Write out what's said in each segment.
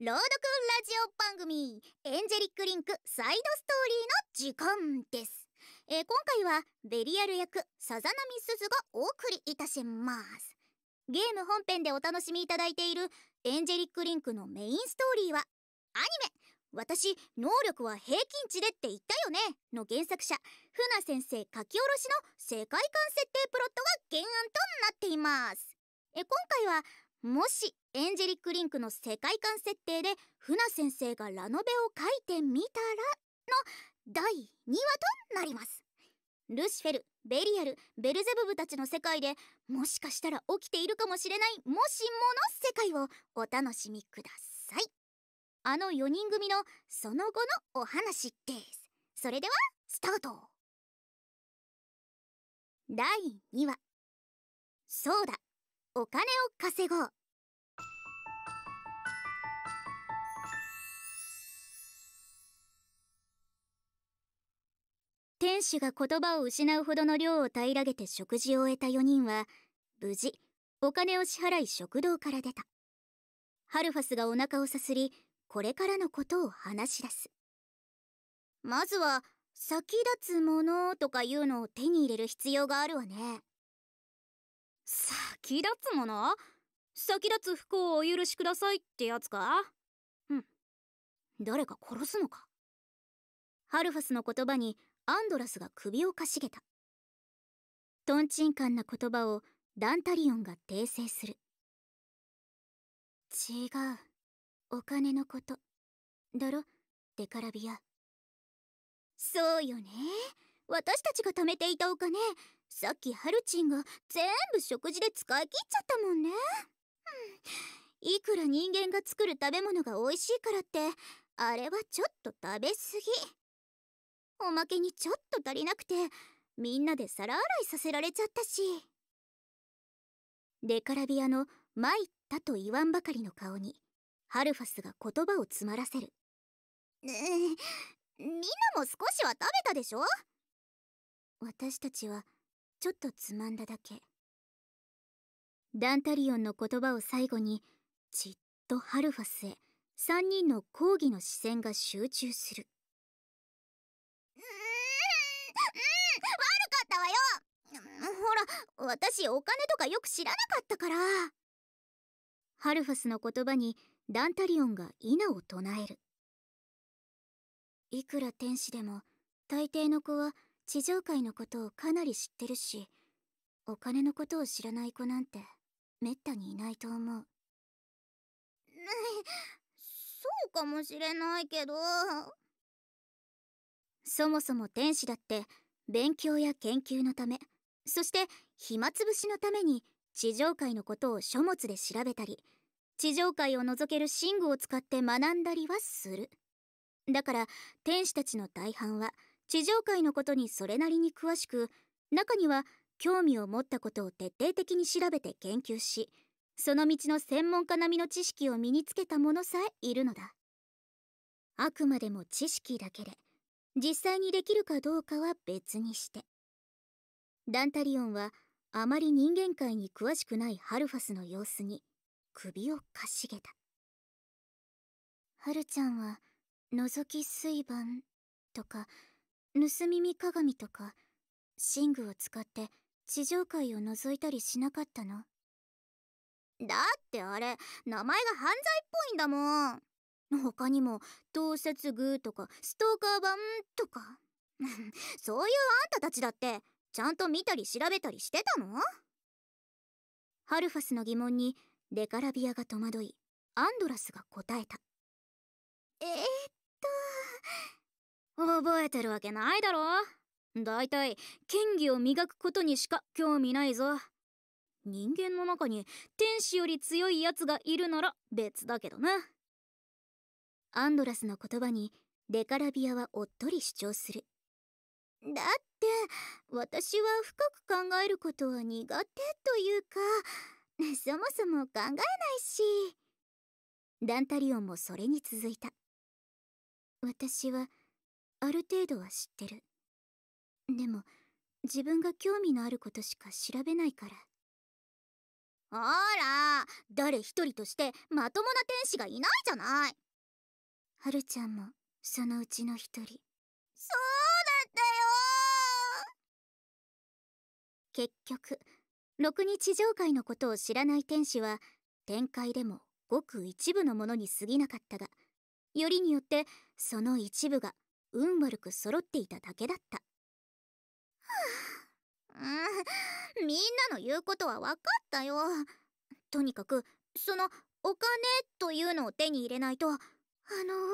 朗読ラジオ番組エンジェリックリンクサイドストーリーの時間です、えー、今回はベリアル役さざなみすずがお送りいたしますゲーム本編でお楽しみいただいているエンジェリックリンクのメインストーリーはアニメ私能力は平均値でって言ったよねの原作者フナ先生書き下ろしの世界観設定プロットが原案となっていますえ今回はもしエンジェリックリンクの世界観設定で船先生がラノベを書いてみたらの第2話となりますルシフェルベリアルベルゼブブたちの世界でもしかしたら起きているかもしれないもしもの世界をお楽しみくださいあの4人組のその後のお話ですそれではスタート第2話そうだお金を稼ごう天使が言葉を失うほどの量を平らげて食事を終えた4人は無事お金を支払い食堂から出たハルファスがお腹をさすりこれからのことを話し出すまずは先立つものとかいうのを手に入れる必要があるわね先立つもの先立つ不幸をお許しくださいってやつかうん誰か殺すのかハルファスの言葉にアンドラスが首をかしげた。とんちんかんな言葉をダンタリオンが訂正する。違う。お金のこと。だろデカラビア。そうよね。私たちが貯めていたお金、さっきハルチンが全部食事で使い切っちゃったもんね。いくら人間が作る食べ物が美味しいからって、あれはちょっと食べ過ぎ。おまけにちょっと足りなくてみんなで皿洗いさせられちゃったしデカラビアの「参った」と言わんばかりの顔にハルファスが言葉を詰まらせるみんなも少しは食べたでしょ私たちはちょっとつまんだだけダンタリオンの言葉を最後にじっとハルファスへ3人の抗議の視線が集中するら私お金とかよく知らなかったからハルファスの言葉にダンタリオンがイナを唱えるいくら天使でも大抵の子は地上界のことをかなり知ってるしお金のことを知らない子なんてめったにいないと思うそうかもしれないけどそもそも天使だって勉強や研究のためそして暇つぶしのために地上界のことを書物で調べたり地上界を除ける寝具を使って学んだりはするだから天使たちの大半は地上界のことにそれなりに詳しく中には興味を持ったことを徹底的に調べて研究しその道の専門家並みの知識を身につけた者さえいるのだあくまでも知識だけで実際にできるかどうかは別にしてダンタリオンはあまり人間界に詳しくないハルファスの様子に首をかしげたハルちゃんは覗き水盤とか盗み見鏡とか寝具を使って地上界を覗いたりしなかったのだってあれ名前が犯罪っぽいんだもん他にも盗撮具とかストーカー版とか そういうあんたたちだってちゃんと見たり調べたりしてたのハルファスの疑問にデカラビアが戸惑いアンドラスが答えたえー、っと覚えてるわけないだろだいたい剣技を磨くことにしか興味ないぞ人間の中に天使より強いやつがいるなら別だけどなアンドラスの言葉にデカラビアはおっとり主張するだって私は深く考えることは苦手というか そもそも考えないしダンタリオンもそれに続いた私はある程度は知ってるでも自分が興味のあることしか調べないからほら誰一人としてまともな天使がいないじゃないはるちゃんもそのうちの一人結局ろくに地上界のことを知らない天使は展開でもごく一部のものに過ぎなかったがよりによってその一部が運悪く揃っていただけだった。うん、みんなの言うことは分かったよ。とにかくそのお金というのを手に入れないとあの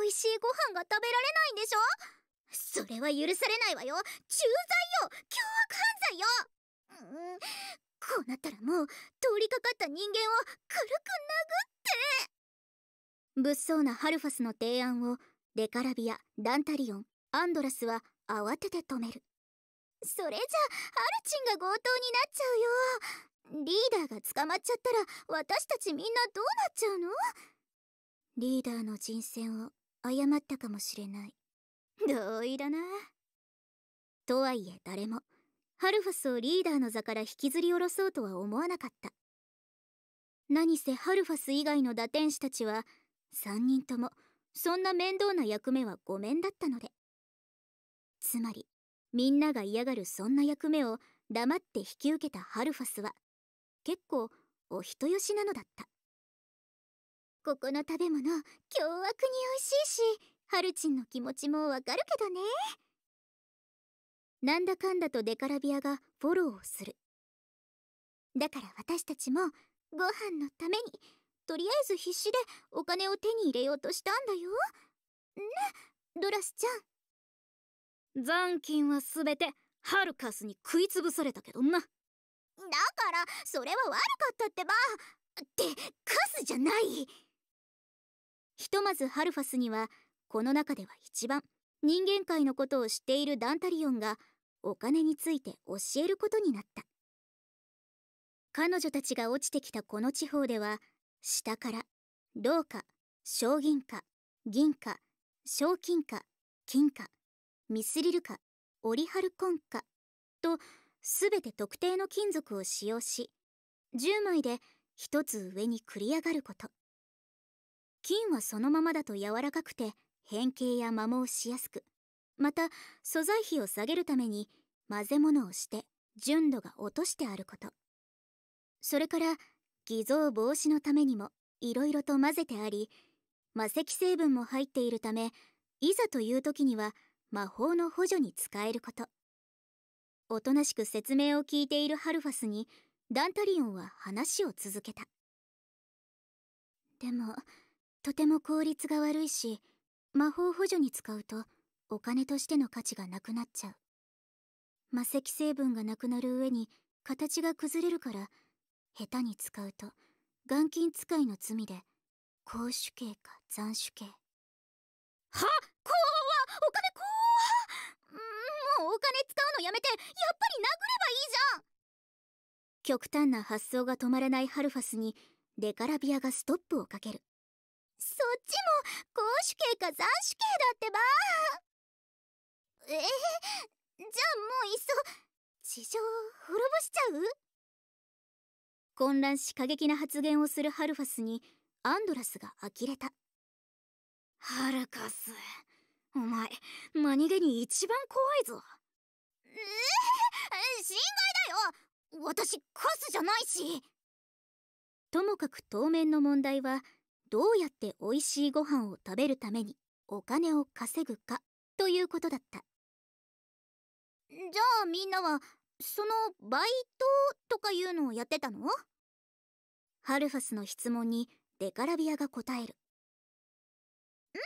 美味しいご飯が食べられないんでしょそれは許されないわよ重罪よ凶悪犯罪ようん、こうなったらもう通りかかった人間を軽く殴って物騒なハルファスの提案をデカラビアダンタリオンアンドラスは慌てて止めるそれじゃハルチンが強盗になっちゃうよリーダーが捕まっちゃったら私たちみんなどうなっちゃうのリーダーの人選を誤ったかもしれない同意だなとはいえ誰もハルファスをリーダーの座から引きずり下ろそうとは思わなかった何せハルファス以外の打天使たちは3人ともそんな面倒な役目はごめんだったのでつまりみんなが嫌がるそんな役目を黙って引き受けたハルファスは結構お人よしなのだったここの食べ物凶悪に美味しいしハルチンの気持ちもわかるけどねなんだかんだとデカラビアがフォローをするだから私たちもご飯のためにとりあえず必死でお金を手に入れようとしたんだよねドラスちゃん残金は全てハルカスに食いつぶされたけどなだからそれは悪かったってばってカスじゃないひとまずハルファスにはこの中では一番人間界のことを知っているダンタリオンがお金について教えることになった彼女たちが落ちてきたこの地方では下から銅貨小銀貨銀貨賞金貨金貨ミスリル貨オリハルコン貨と全て特定の金属を使用し10枚で1つ上に繰り上がること金はそのままだと柔らかくて変形や摩耗しやすくまた素材費を下げるために混ぜ物をして純度が落としてあることそれから偽造防止のためにもいろいろと混ぜてあり魔石成分も入っているためいざという時には魔法の補助に使えることおとなしく説明を聞いているハルファスにダンタリオンは話を続けたでもとても効率が悪いし魔法補助に使うとお金としての価値がなくなっちゃう魔石成分がなくなる上に形が崩れるから下手に使うと眼金使いの罪で公主刑か斬首刑はこわお金こわもうお金使うのやめてやっぱり殴ればいいじゃん極端な発想が止まらないハルファスにデカラビアがストップをかけるそっちも公主刑か斬首刑だってばじゃあもういっそ地上滅ぼしちゃう混乱し過激な発言をするハルファスにアンドラスが呆れたハルカスお前何気に一番怖いぞええ心侵害だよ私カスじゃないしともかく当面の問題はどうやって美味しいご飯を食べるためにお金を稼ぐかということだったじゃあみんなはそのバイトとかいうのをやってたのハルファスの質問にデカラビアが答えるうん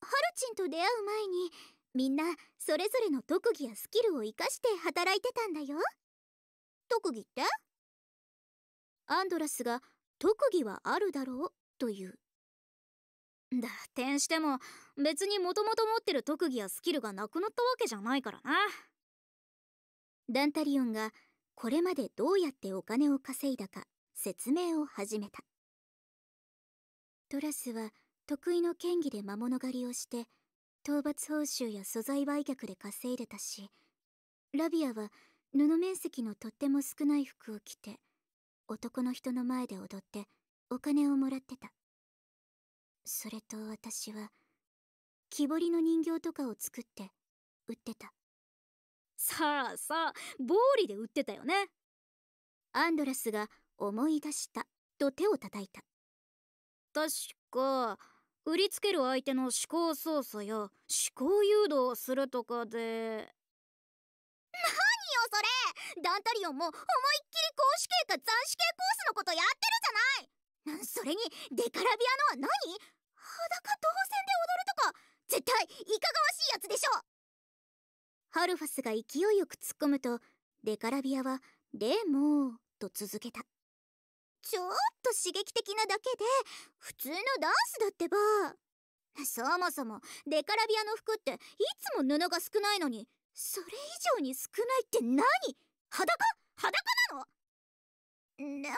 ハルチンと出会う前にみんなそれぞれの特技やスキルを生かして働いてたんだよ特技ってアンドラスが「特技はあるだろう」と言うだ転しても別にもともと持ってる特技やスキルがなくなったわけじゃないからなダンタリオンがこれまでどうやってお金を稼いだか説明を始めたトラスは得意の剣技で魔物狩りをして討伐報酬や素材売却で稼いでたしラビアは布面積のとっても少ない服を着て男の人の前で踊ってお金をもらってたそれと私は木彫りの人形とかを作って売ってたさあさあボーリで売ってたよねアンドレスが思い出したと手を叩いた確か売りつける相手の思考操作や思考誘導をするとかで何よそれダンタリオンも思いっきり公式系か斬死系コースのことやってるじゃないそれにデカラビアのは何裸同線で踊るとか絶対いかがわしいやつでしょハルファスが勢いよく突っ込むとデカラビアは「でも」と続けたちょっと刺激的なだけで普通のダンスだってばそもそもデカラビアの服っていつも布が少ないのにそれ以上に少ないって何裸裸なのでも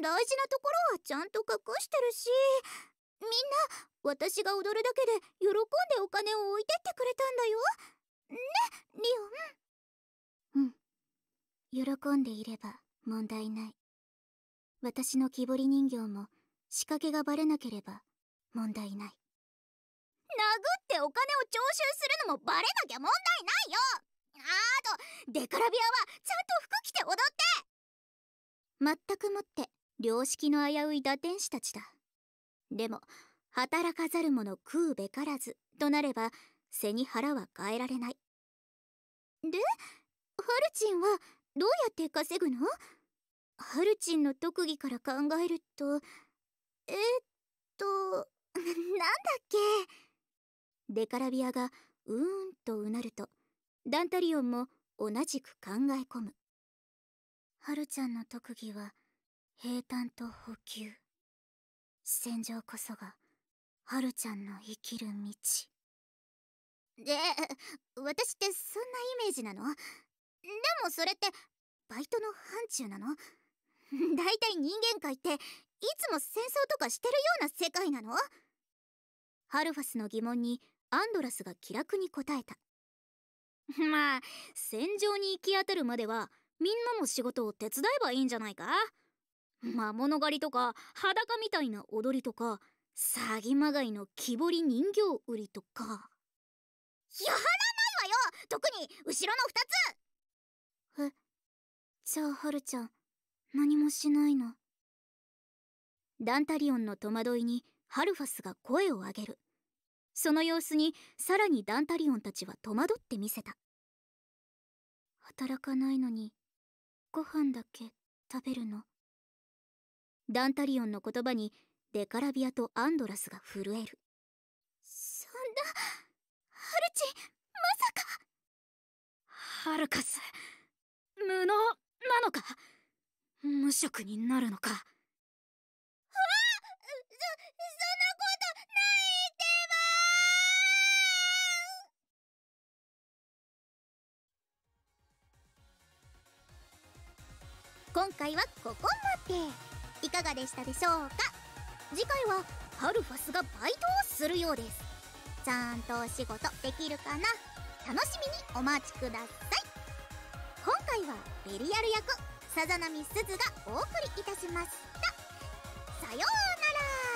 大事なところはちゃんと隠してるしみんな私が踊るだけで喜んでお金を置いてってくれたんだよリオンうん喜んでいれば問題ない私の木彫り人形も仕掛けがバレなければ問題ない殴ってお金を徴収するのもバレなきゃ問題ないよあとデカラビアはちゃんと服着て踊って全くもって良識の危うい打天使たちだでも働かざる者食うべからずとなれば背に腹は変えられないでハルチンはどうやって稼ぐのハルチンの特技から考えるとえー、っとなんだっけデカラビアがうーんとうなるとダンタリオンも同じく考え込むはるちゃんの特技は平坦と補給戦場こそがはるちゃんの生きる道で私ってそんなイメージなのでもそれってバイトの範疇なの 大体人間界っていつも戦争とかしてるような世界なのハルファスの疑問にアンドラスが気楽に答えた まあ戦場に行き当たるまではみんなも仕事を手伝えばいいんじゃないか魔物狩りとか裸みたいな踊りとか詐欺まがいの木彫り人形売りとか。やらないわよ特に後ろの2つえじゃあはるちゃん何もしないのダンタリオンの戸惑いにハルファスが声を上げるその様子にさらにダンタリオンたちは戸惑ってみせた働かないのにご飯だけ食べるのダンタリオンの言葉にデカラビアとアンドラスが震えるそんなチまさかハルカス無能なのか無職になるのか今回はここまでいかがでしたでしょうか次回はハルファスがバイトをするようですちゃんとお仕事できるかな楽しみにお待ちください今回はベリアル役さざ波すずがお送りいたしましたさようなら